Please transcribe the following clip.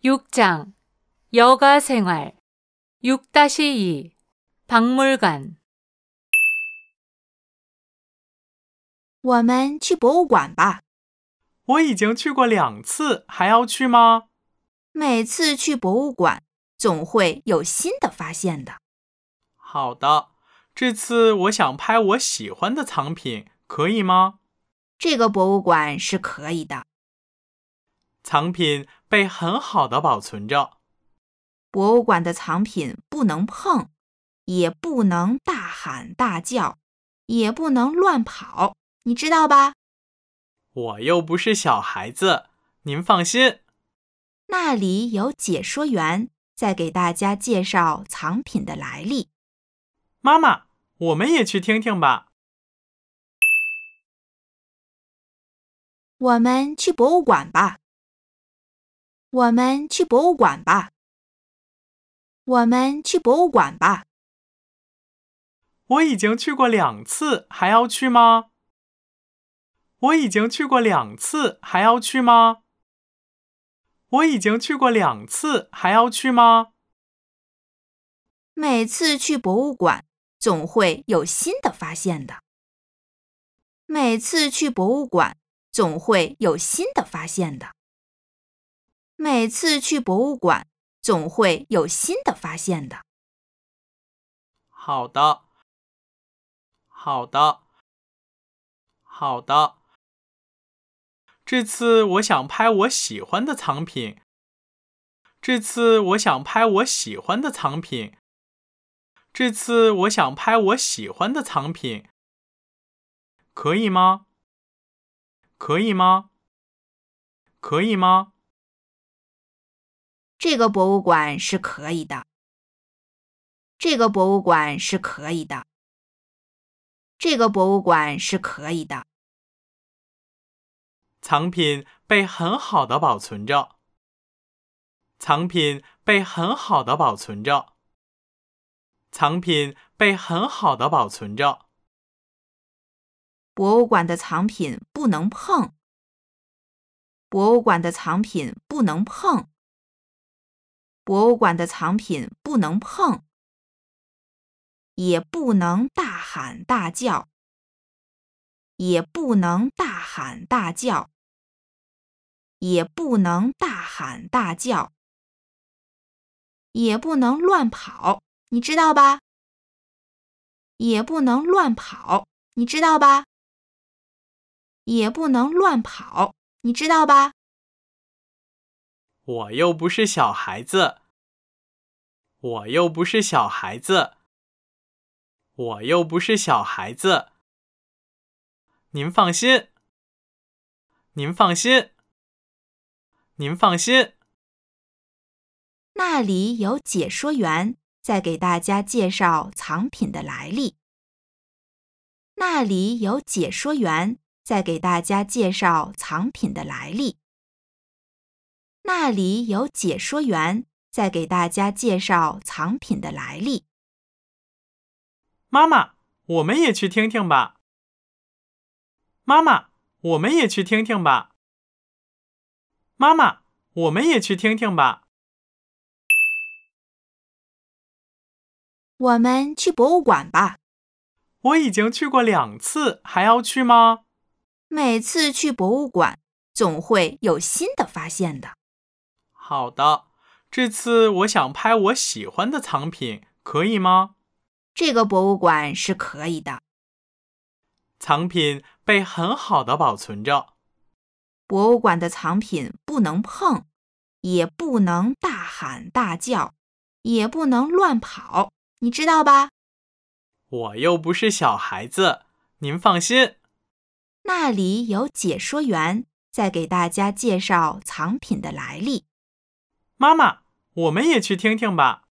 六章娱乐生活六打시이박물관我们去博物馆吧。我已经去过两次，还要去吗？每次去博物馆，总会有新的发现的。好的，这次我想拍我喜欢的藏品，可以吗？这个博物馆是可以的。藏品被很好的保存着。博物馆的藏品不能碰，也不能大喊大叫，也不能乱跑，你知道吧？我又不是小孩子，您放心。那里有解说员在给大家介绍藏品的来历。妈妈，我们也去听听吧。我们去博物馆吧。我们去博物馆吧。我们去博物馆吧。我已经去过两次，还要去吗？我已经去过两次，还要去吗？我已经去过两次，还要去吗？每次去博物馆总会有新的发现的。每次去博物馆总会有新的发现的。每次去博物馆，总会有新的发现的。好的，好的，好的。这次我想拍我喜欢的藏品。这次我想拍我喜欢的藏品。这次我想拍我喜欢的藏品，可以吗？可以吗？可以吗？这个博物馆是可以的。这个博物馆是可以的。这个博物馆是可以的。藏品被很好的保存着。藏品被很好的保存着。藏品被很好的保存着。博物馆的藏品不能碰。博物馆的藏品不能碰。博物馆的藏品不能碰，也不能大喊大叫，也不能大喊大叫，也不能大喊大叫，也不能乱跑，你知道吧？也不能乱跑，你知道吧？也不能乱跑，你知道吧？我又不是小孩子，我又不是小孩子，我又不是小孩子。您放心，您放心，您放心。那里有解说员在给大家介绍藏品的来历。那里有解说员在给大家介绍藏品的来历。那里有解说员在给大家介绍藏品的来历。妈妈，我们也去听听吧。妈妈，我们也去听听吧。妈妈，我们也去听听吧。我们去博物馆吧。我已经去过两次，还要去吗？每次去博物馆，总会有新的发现的。好的，这次我想拍我喜欢的藏品，可以吗？这个博物馆是可以的。藏品被很好的保存着。博物馆的藏品不能碰，也不能大喊大叫，也不能乱跑，你知道吧？我又不是小孩子，您放心。那里有解说员在给大家介绍藏品的来历。妈妈，我们也去听听吧。